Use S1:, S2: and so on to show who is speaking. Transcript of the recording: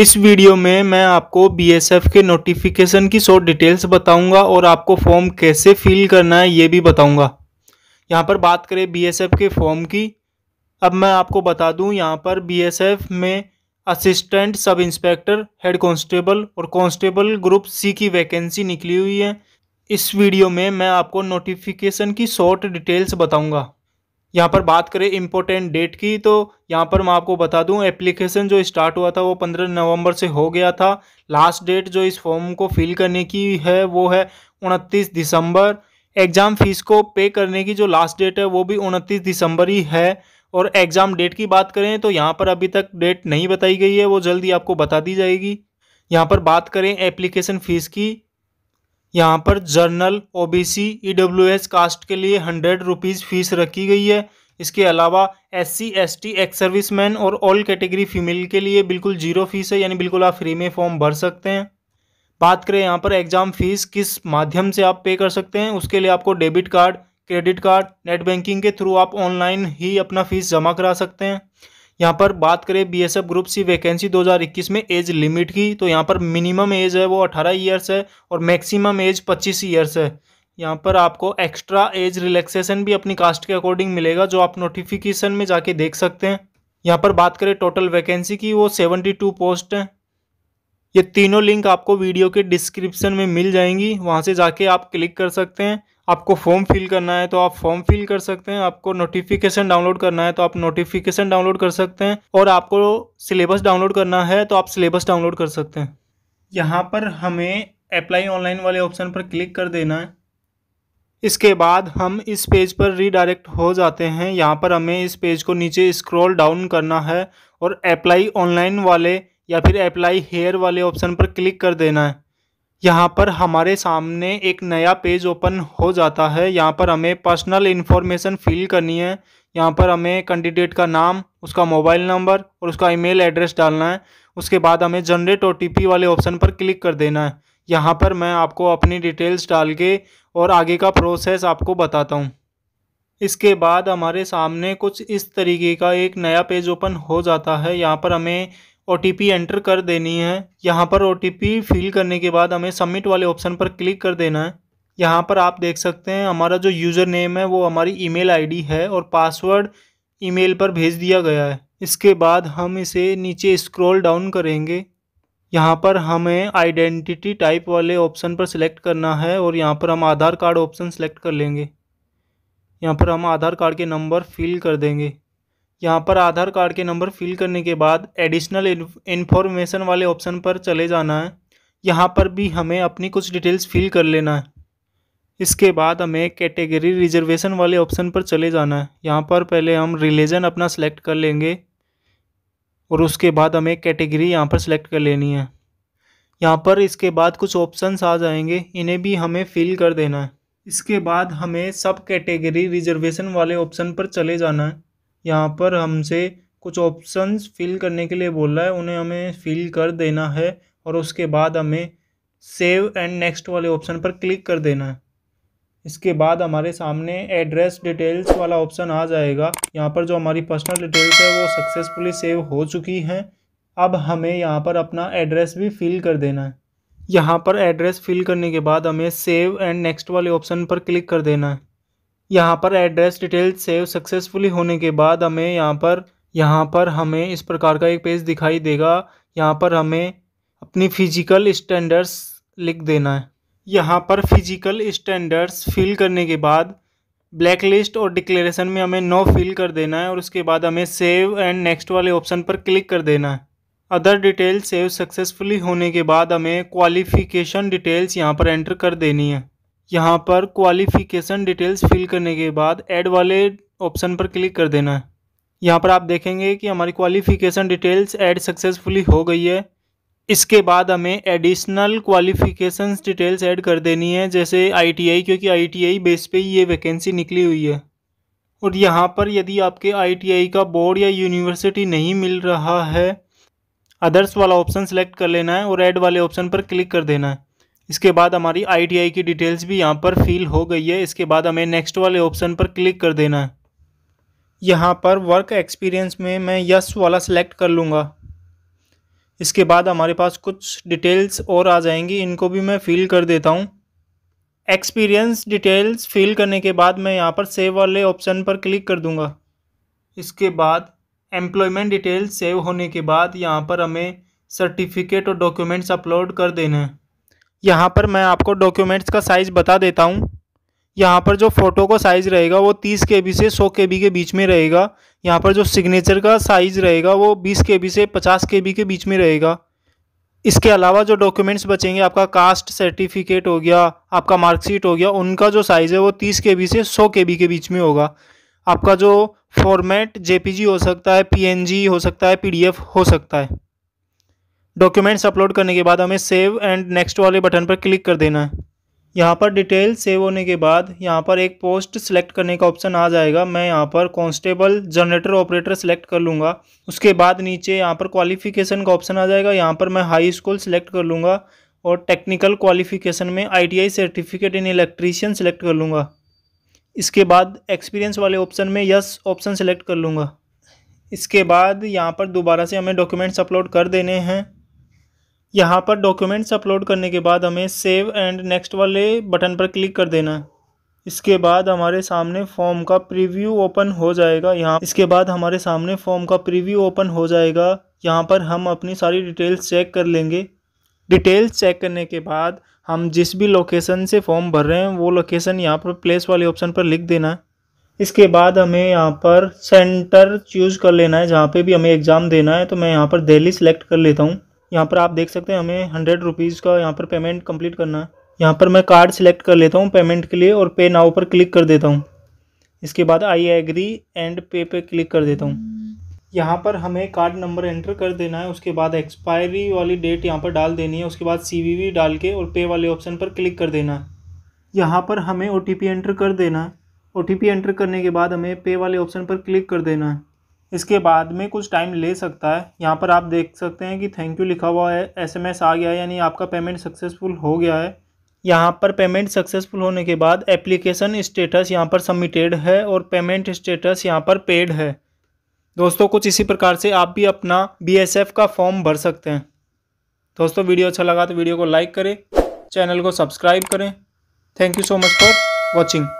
S1: इस वीडियो में मैं आपको बीएसएफ के नोटिफिकेशन की शॉर्ट डिटेल्स बताऊंगा और आपको फॉर्म कैसे फिल करना है ये भी बताऊंगा यहाँ पर बात करें बीएसएफ के फॉर्म की अब मैं आपको बता दूं यहाँ पर बीएसएफ में assistant sub inspector head constable और कांस्टेबल ग्रुप सी की वैकेंसी निकली हुई है इस वीडियो में मैं आपको नोटिफिकेशन की शॉर्ट डिटेल्स बताऊँगा यहाँ पर बात करें इम्पोर्टेंट डेट की तो यहाँ पर मैं आपको बता दूँ एप्लीकेशन जो स्टार्ट हुआ था वो 15 नवंबर से हो गया था लास्ट डेट जो इस फॉर्म को फिल करने की है वो है 29 दिसंबर एग्ज़ाम फीस को पे करने की जो लास्ट डेट है वो भी 29 दिसंबर ही है और एग्ज़ाम डेट की बात करें तो यहाँ पर अभी तक डेट नहीं बताई गई है वो जल्दी आपको बता दी जाएगी यहाँ पर बात करें एप्लीकेशन फ़ीस की यहाँ पर general OBC EWS e caste के लिए हंड्रेड रुपीज़ फीस रखी गई है इसके अलावा S C S T ex serviceman और ऑल कैटेगरी फीमेल के लिए बिल्कुल जीरो फीस है यानी बिल्कुल आप फ्री में फॉर्म भर सकते हैं बात करें यहाँ पर एग्ज़ाम फ़ीस किस माध्यम से आप पे कर सकते हैं उसके लिए आपको debit card credit card net banking के थ्रू आप ऑनलाइन ही अपना फ़ीस जमा करा सकते हैं यहाँ पर बात करें बीएसएफ ग्रुप सी वैकेंसी 2021 में एज लिमिट की तो यहाँ पर मिनिमम एज है वो 18 ईयर्स है और मैक्सिमम एज 25 ईयर्स है यहाँ पर आपको एक्स्ट्रा एज रिलैक्सेशन भी अपनी कास्ट के अकॉर्डिंग मिलेगा जो आप नोटिफिकेशन में जाके देख सकते हैं यहाँ पर बात करें टोटल वैकेंसी की वो सेवेंटी पोस्ट हैं ये तीनों लिंक आपको वीडियो के डिस्क्रिप्शन में मिल जाएंगी वहाँ से जाके आप क्लिक कर सकते हैं आपको फॉर्म फिल करना है तो आप फॉर्म फिल कर सकते हैं आपको नोटिफिकेशन डाउनलोड करना है तो आप नोटिफिकेशन डाउनलोड कर सकते हैं और आपको सिलेबस डाउनलोड करना है तो आप सिलेबस डाउनलोड कर सकते हैं यहाँ पर हमें अप्लाई ऑनलाइन वाले ऑप्शन पर क्लिक कर देना है इसके बाद हम इस पेज पर रीडायरेक्ट हो जाते हैं यहाँ पर हमें इस पेज को नीचे स्क्रॉल डाउन करना है और अप्लाई ऑनलाइन वाले या फिर अप्लाई हेयर वाले ऑप्शन पर क्लिक कर देना है यहाँ पर हमारे सामने एक नया पेज ओपन हो जाता है यहाँ पर हमें पर्सनल इन्फॉर्मेशन फिल करनी है यहाँ पर हमें कैंडिडेट का नाम उसका मोबाइल नंबर और उसका ईमेल एड्रेस डालना है उसके बाद हमें जनरेट ओ वाले ऑप्शन पर क्लिक कर देना है यहाँ पर मैं आपको अपनी डिटेल्स डाल के और आगे का प्रोसेस आपको बताता हूँ इसके बाद हमारे सामने कुछ इस तरीके का एक नया पेज ओपन हो जाता है यहाँ पर हमें ओ एंटर कर देनी है यहाँ पर ओ फिल करने के बाद हमें सबमिट वाले ऑप्शन पर क्लिक कर देना है यहाँ पर आप देख सकते हैं हमारा जो यूज़र नेम है वो हमारी ईमेल आईडी है और पासवर्ड ईमेल पर भेज दिया गया है इसके बाद हम इसे नीचे स्क्रॉल डाउन करेंगे यहाँ पर हमें आइडेंटिटी टाइप वाले ऑप्शन पर सिलेक्ट करना है और यहाँ पर हम आधार कार्ड ऑप्शन सेलेक्ट कर लेंगे यहाँ पर हम आधार कार्ड के नंबर फिल कर देंगे यहाँ पर आधार कार्ड के नंबर फिल करने के बाद एडिशनल इन्फॉर्मेशन वाले ऑप्शन पर चले जाना है यहाँ पर भी हमें अपनी कुछ डिटेल्स फिल कर लेना है इसके बाद हमें कैटेगरी रिजर्वेशन वाले ऑप्शन पर चले जाना है यहाँ पर पहले हम रिलीजन अपना सेलेक्ट कर लेंगे और उसके बाद हमें कैटेगरी यहाँ पर सेलेक्ट कर लेनी है यहाँ पर इसके बाद कुछ ऑप्शंस आ जाएंगे इन्हें भी हमें फिल कर देना है इसके बाद हमें सब कैटेगरी रिजर्वेशन वाले ऑप्शन पर चले जाना है यहाँ पर हमसे कुछ ऑप्शंस फ़िल करने के लिए बोल रहा है उन्हें हमें फ़िल कर देना है और उसके बाद हमें सेव एंड नेक्स्ट वाले ऑप्शन पर क्लिक कर देना है इसके बाद हमारे सामने एड्रेस डिटेल्स वाला ऑप्शन आ जाएगा यहाँ पर जो हमारी पर्सनल डिटेल्स है वो सक्सेसफुली सेव हो चुकी हैं अब हमें यहाँ पर अपना एड्रेस भी फिल कर देना है यहाँ पर एड्रेस फिल करने के बाद हमें सेव एंड नेक्स्ट वाले ऑप्शन पर क्लिक कर देना है यहाँ पर एड्रेस डिटेल सेव सक्सेसफुली होने के बाद हमें यहाँ पर यहाँ पर हमें इस प्रकार का एक पेज दिखाई देगा यहाँ पर हमें अपनी फ़िजिकल स्टैंडर्ड्स लिख देना है यहाँ पर फिजिकल स्टैंडर्ड्स फिल करने के बाद ब्लैक लिस्ट और डिक्लेरेशन में हमें नो फिल कर देना है और उसके बाद हमें सेव एंड नेक्स्ट वाले ऑप्शन पर क्लिक कर देना है अदर डिटेल्स सेव सक्सेसफुली होने के बाद हमें क्वालिफिकेशन डिटेल्स यहाँ पर एंटर कर देनी है यहाँ पर क्वालिफ़िकेशन डिटेल्स फिल करने के बाद ऐड वाले ऑप्शन पर क्लिक कर देना है यहाँ पर आप देखेंगे कि हमारी क्वालिफ़िकेशन डिटेल्स ऐड सक्सेसफुली हो गई है इसके बाद हमें एडिशनल क्वालिफ़िकेशन डिटेल्स ऐड कर देनी है जैसे आईटीआई क्योंकि आईटीआई बेस पे ही ये वैकेंसी निकली हुई है और यहाँ पर यदि आपके आईटीआई का बोर्ड या यूनिवर्सिटी नहीं मिल रहा है अदर्स वाला ऑप्शन सेलेक्ट कर लेना है और ऐड वाले ऑप्शन पर क्लिक कर देना है इसके बाद हमारी आई की डिटेल्स भी यहाँ पर फिल हो गई है इसके बाद हमें नेक्स्ट वाले ऑप्शन पर क्लिक कर देना है यहाँ पर वर्क एक्सपीरियंस में मैं यस वाला सेलेक्ट कर लूँगा इसके बाद हमारे पास कुछ डिटेल्स और आ जाएंगी इनको भी मैं फ़िल कर देता हूँ एक्सपीरियंस डिटेल्स फ़िल करने के बाद मैं यहाँ पर सेव वाले ऑप्शन पर क्लिक कर दूँगा इसके बाद एम्प्लॉयमेंट डिटेल्स सेव होने के बाद यहाँ पर हमें सर्टिफिकेट और डॉक्यूमेंट्स अपलोड कर देना है यहाँ पर मैं आपको डॉक्यूमेंट्स का साइज़ बता देता हूँ यहाँ पर जो फ़ोटो का साइज़ रहेगा वो तीस के बी से सौ के बी के बीच में रहेगा यहाँ पर जो सिग्नेचर का साइज़ रहेगा वो बीस के बी से पचास के बी के बीच में रहेगा इसके अलावा जो डॉक्यूमेंट्स बचेंगे आपका कास्ट सर्टिफिकेट हो गया आपका मार्कशीट हो गया उनका जो साइज़ है वो तीस के बी से सौ के बी के बीच में होगा आपका जो फॉर्मेट जेपीजी हो सकता है पीएनजी हो सकता है पीडीएफ हो सकता है डॉक्यूमेंट्स अपलोड करने के बाद हमें सेव एंड नेक्स्ट वाले बटन पर क्लिक कर देना है यहाँ पर डिटेल सेव होने के बाद यहाँ पर एक पोस्ट सिलेक्ट करने का ऑप्शन आ जाएगा मैं यहाँ पर कांस्टेबल जनरेटर ऑपरेटर सेलेक्ट कर लूँगा उसके बाद नीचे यहाँ पर क्वालिफिकेशन का ऑप्शन आ जाएगा यहाँ पर मैं हाई स्कूल सेलेक्ट कर लूँगा और टेक्निकल क्वालिफिकेशन में ITI certificate in electrician select कर लूँगा इसके बाद एक्सपीरियंस वाले ऑप्शन में यस ऑप्शन सिलेक्ट कर लूँगा इसके बाद यहाँ पर दोबारा से हमें डॉक्यूमेंट्स अपलोड कर देने हैं यहाँ पर डॉक्यूमेंट्स अपलोड करने के बाद हमें सेव एंड नेक्स्ट वाले बटन पर क्लिक कर देना है इसके बाद हमारे सामने फॉर्म का प्रीव्यू ओपन हो जाएगा यहाँ इसके बाद हमारे सामने फॉर्म का प्रीव्यू ओपन हो जाएगा यहाँ पर हम अपनी सारी डिटेल्स चेक कर लेंगे डिटेल्स चेक करने के बाद हम जिस भी लोकेशन से फॉर्म भर रहे हैं वो लोकेशन यहाँ पर प्लेस वाले ऑप्शन पर लिख देना है इसके बाद हमें यहाँ पर सेंटर चूज़ कर लेना है जहाँ पर भी हमें एग्ज़ाम देना है तो मैं यहाँ पर दिल्ली सेलेक्ट कर लेता हूँ यहाँ पर आप देख सकते हैं हमें हंड्रेड रुपीज़ का यहाँ पर पेमेंट कंप्लीट करना है यहाँ पर मैं कार्ड सिलेक्ट कर लेता हूँ पेमेंट के लिए और पे नाउ पर क्लिक कर देता हूँ इसके बाद आई एग्री एंड पे पे क्लिक कर देता हूँ यहाँ पर हमें कार्ड नंबर एंटर कर देना है उसके बाद एक्सपायरी वाली डेट यहाँ पर डाल देनी है उसके बाद सी डाल के और पे वाले ऑप्शन पर क्लिक कर देना है यहाँ पर हमें ओ एंटर कर देना है ओ एंटर करने के बाद हमें पे वाले ऑप्शन पर क्लिक कर देना है इसके बाद में कुछ टाइम ले सकता है यहाँ पर आप देख सकते हैं कि थैंक यू लिखा हुआ है एसएमएस आ गया है यानी आपका पेमेंट सक्सेसफुल हो गया है यहाँ पर पेमेंट सक्सेसफुल होने के बाद एप्लीकेशन स्टेटस यहाँ पर सबमिटेड है और पेमेंट स्टेटस यहाँ पर पेड है दोस्तों कुछ इसी प्रकार से आप भी अपना बी का फॉर्म भर सकते हैं दोस्तों वीडियो अच्छा लगा तो वीडियो को लाइक करें चैनल को सब्सक्राइब करें thank you so much for watching